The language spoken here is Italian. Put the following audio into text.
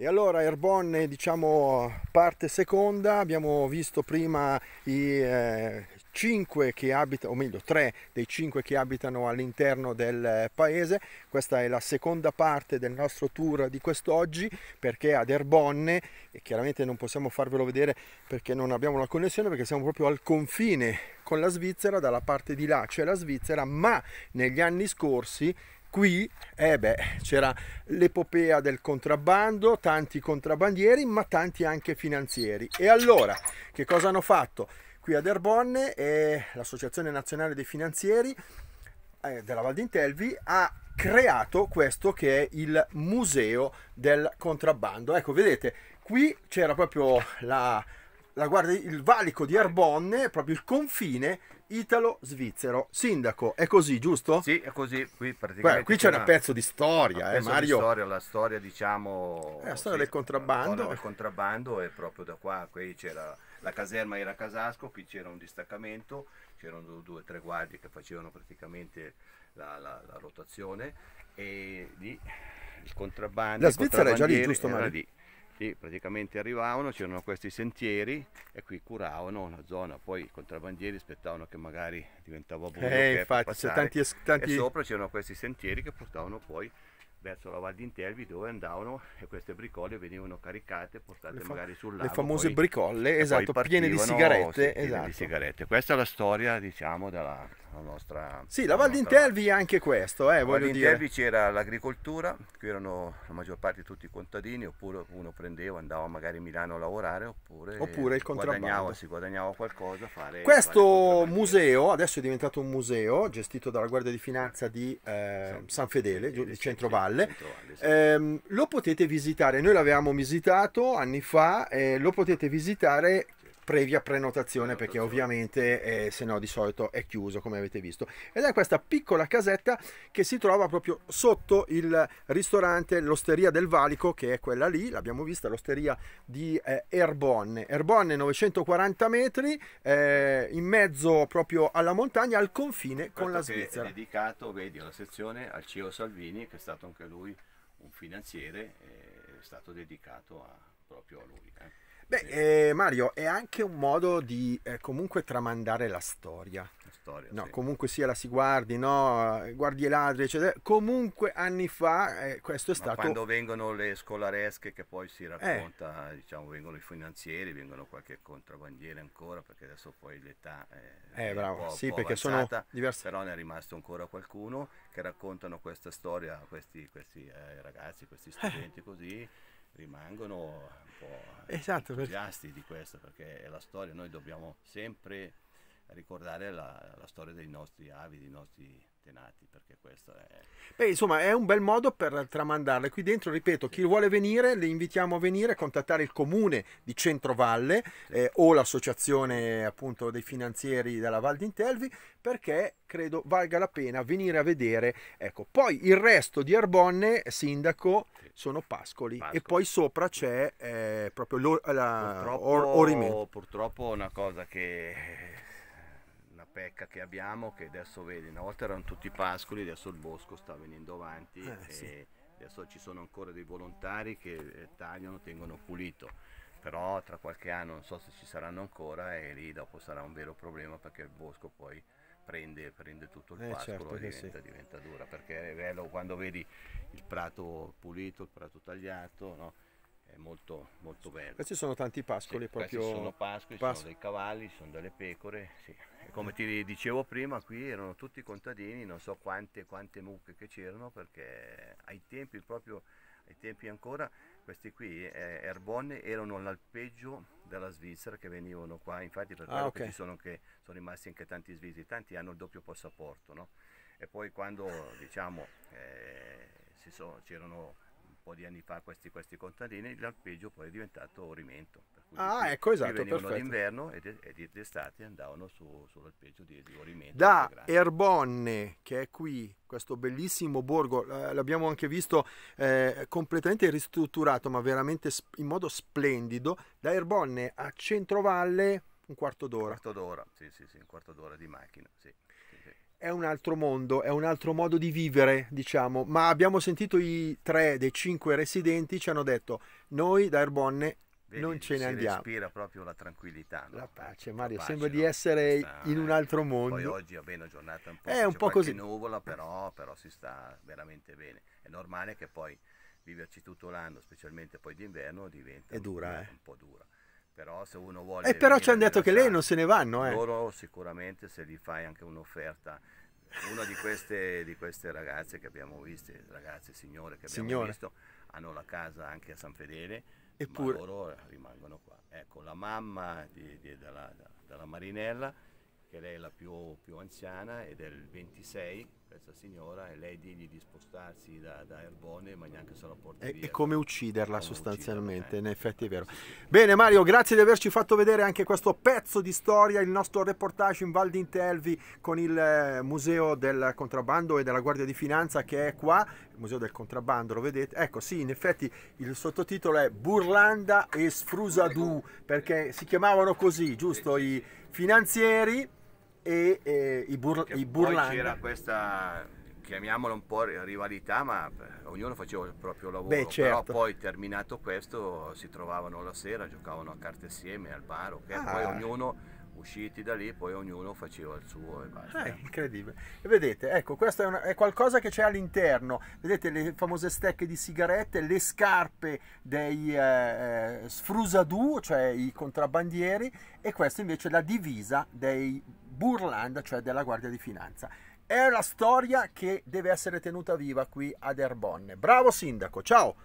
E allora Erbonne, eh, diciamo parte seconda, abbiamo visto prima i eh, 5 che abitano, o meglio 3 dei 5 che abitano all'interno del eh, paese. Questa è la seconda parte del nostro tour di quest'oggi perché ad Erbonne, e chiaramente non possiamo farvelo vedere perché non abbiamo la connessione, perché siamo proprio al confine con la Svizzera, dalla parte di là c'è la Svizzera, ma negli anni scorsi qui eh c'era l'epopea del contrabbando, tanti contrabbandieri ma tanti anche finanzieri. E allora che cosa hanno fatto? Qui ad Erbonne eh, l'Associazione Nazionale dei Finanzieri eh, della Val d'Intelvi ha creato questo che è il museo del contrabbando. Ecco, vedete, qui c'era proprio la, la guardia, il valico di Erbonne, proprio il confine italo-svizzero. Sindaco, è così, giusto? Sì, è così. Qui, Beh, qui c'è un pezzo di storia, eh, Mario. Di storia, la storia, diciamo... Eh, la storia sì, del contrabbando. Il contrabbando è proprio da qua. Qui c'era la caserma era Casasco, qui c'era un distaccamento, c'erano due o tre guardie che facevano praticamente la, la, la rotazione e lì il contrabbando... La Svizzera è già lì, giusto Mario? Lì lì praticamente arrivavano, c'erano questi sentieri e qui curavano la zona, poi i contrabbandieri aspettavano che magari diventava buio. Eh, infatti, c'è tanti, tanti... E sopra c'erano questi sentieri che portavano poi verso la Val d'Intervi dove andavano e queste bricole venivano caricate portate fa- magari sul lago. Le famose poi, bricolle, esatto, piene di sigarette. Sì, esatto. di sigarette. Questa è la storia, diciamo, della, della nostra... Sì, la Val d'Intervi nostra... è anche questo, eh, voglio dire. Val d'Intervi c'era l'agricoltura, qui erano la maggior parte tutti i contadini, oppure uno prendeva, andava magari a Milano a lavorare, oppure, oppure il Guadagnava, si guadagnava qualcosa. Fare, questo fare museo, adesso è diventato un museo, gestito dalla Guardia di Finanza di eh, San, San Fedele, il Centro Valle Ventovalle. ehm, lo potete visitare, noi l'avevamo visitato anni fa, eh, lo potete visitare previa prenotazione perché ovviamente eh, se no di solito è chiuso come avete visto ed è questa piccola casetta che si trova proprio sotto il ristorante l'osteria del valico che è quella lì l'abbiamo vista l'osteria di eh, Erbonne Erbonne 940 metri eh, in mezzo proprio alla montagna al confine con la Svizzera è dedicato vedi una sezione al cio Salvini che è stato anche lui un finanziere eh, è stato dedicato a, proprio a lui eh. Beh, eh, Mario, è anche un modo di eh, comunque tramandare la storia storia. No, sì. comunque sia la si guardi, no? guardi i ladri, eccetera. Comunque anni fa eh, questo è Ma stato... Quando vengono le scolaresche che poi si eh. racconta, eh. diciamo, vengono i finanzieri, vengono qualche contrabbandiere ancora, perché adesso poi l'età è... Eh, bravo, po', sì, po perché avanzata, sono diversi. Però ne è rimasto ancora qualcuno che raccontano questa storia, questi, questi eh, ragazzi, questi eh. studenti così rimangono un po' esatto, entusiasti perché... di questo perché è la storia, noi dobbiamo sempre ricordare la, la, storia dei nostri avi, dei nostri tenati, perché questo è... Beh, insomma, è un bel modo per tramandarle. Qui dentro, ripeto, sì. chi vuole venire, le invitiamo a venire, a contattare il comune di Centrovalle sì. eh, o l'associazione appunto dei finanzieri della Val d'Intelvi, perché credo valga la pena venire a vedere. Ecco, poi il resto di Arbonne, sindaco, sì. sono pascoli, pascoli e poi sopra c'è eh, proprio la, purtroppo, or, Purtroppo una cosa che pecca che abbiamo che adesso vedi, una volta erano tutti pascoli, adesso il bosco sta venendo avanti eh, e sì. adesso ci sono ancora dei volontari che eh, tagliano, tengono pulito, però tra qualche anno non so se ci saranno ancora e lì dopo sarà un vero problema perché il bosco poi prende, prende tutto il eh, pascolo certo, e diventa, sì. diventa, dura, perché è bello quando vedi il prato pulito, il prato tagliato, no? è molto, molto bello. Questi sono tanti pascoli sì, proprio. Questi sono pascoli, Pas... sono dei cavalli, sono delle pecore. Sì. come ti dicevo prima, qui erano tutti contadini, non so quante, quante mucche che c'erano, perché ai tempi proprio ai tempi ancora questi qui eh, erbonne erano l'alpeggio della Svizzera che venivano qua infatti per ah, quello okay. che ci sono, che sono rimasti anche tanti svizzeri tanti hanno il doppio passaporto no? e poi quando diciamo eh, c'erano po' di anni fa questi, questi contadini, l'alpeggio poi è diventato rimento. ah, qui, ecco, esatto, venivano d'inverno e d'estate andavano su, sull'alpeggio di, di Orimento. Da Erbonne, che è qui, questo bellissimo borgo, eh, l'abbiamo anche visto eh, completamente ristrutturato, ma veramente in modo splendido, da Erbonne a Centrovalle un quarto d'ora. Un quarto d'ora, sì, sì, sì, un quarto d'ora di macchina, sì è un altro mondo, è un altro modo di vivere, diciamo, ma abbiamo sentito i tre dei cinque residenti ci hanno detto noi da Erbonne Vedi, non ce ne andiamo. respira proprio la tranquillità. No? La pace, Mario, la pace, sembra no? di essere sta, in un eh. altro mondo. Poi oggi è bene giornata un po', è un po così. nuvola, però, però si sta veramente bene. È normale che poi viverci tutto l'anno, specialmente poi d'inverno, diventa è dura, un, eh? un po' dura. Però se uno vuole... E eh, però ci hanno detto che lei non se ne vanno, eh. Loro sicuramente se gli fai anche un'offerta una di queste, di queste, ragazze che abbiamo visto, ragazze signore che abbiamo signore. visto, hanno la casa anche a San Fedele, Eppure... ma loro rimangono qua. Ecco, la mamma di, di, della, della, Marinella, che lei è la più, più anziana ed è del 26, questa signora e lei digli di spostarsi da, da Erbone ma neanche se la porta e, via. E come ucciderla come sostanzialmente, ucciderla, eh. in effetti è vero. Bene Mario, grazie di averci fatto vedere anche questo pezzo di storia, il nostro reportage in Val d'Intelvi con il eh, Museo del Contrabbando e della Guardia di Finanza che è qua, il Museo del Contrabbando, lo vedete? Ecco sì, in effetti il sottotitolo è Burlanda e Sfrusadù, perché si chiamavano così, giusto? I finanzieri e eh, i, bur che i burlandi. c'era questa, chiamiamola un po' rivalità, ma eh, ognuno faceva il proprio lavoro. Beh, certo. Però poi terminato questo si trovavano la sera, giocavano a carte assieme al bar, okay? ah. poi ognuno usciti da lì, poi ognuno faceva il suo e basta. Ah, incredibile. E vedete, ecco, questo è, una, è qualcosa che c'è all'interno. Vedete le famose stecche di sigarette, le scarpe dei eh, eh sfrusadù, cioè i contrabbandieri, e questa invece è la divisa dei Burland, cioè della Guardia di Finanza. È la storia che deve essere tenuta viva qui ad Erbonne. Bravo sindaco, ciao!